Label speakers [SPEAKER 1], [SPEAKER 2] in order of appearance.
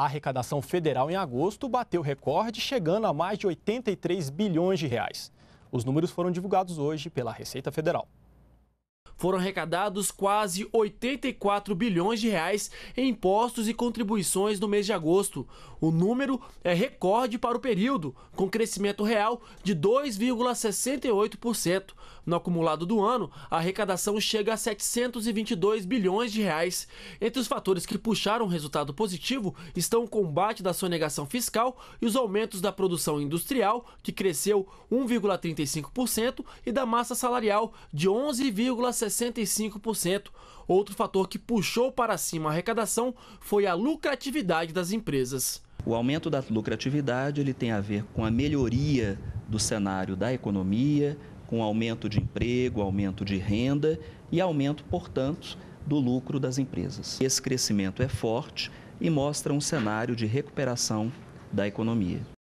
[SPEAKER 1] A arrecadação federal em agosto bateu recorde, chegando a mais de 83 bilhões de reais. Os números foram divulgados hoje pela Receita Federal. Foram
[SPEAKER 2] arrecadados quase 84 bilhões de reais em impostos e contribuições no mês de agosto. O número é recorde para o período, com crescimento real de 2,68%. No acumulado do ano, a arrecadação chega a 722 bilhões de reais. Entre os fatores que puxaram o resultado positivo estão o combate da sonegação fiscal e os aumentos da produção industrial, que cresceu 1,35%, e da massa salarial de 11,5%. 1,65%. Outro fator que puxou para cima a arrecadação foi a lucratividade
[SPEAKER 3] das empresas. O aumento da lucratividade ele tem a ver com a melhoria do cenário da economia, com aumento de emprego, aumento de renda e aumento, portanto, do lucro das empresas. Esse crescimento é forte e mostra um cenário de recuperação da economia.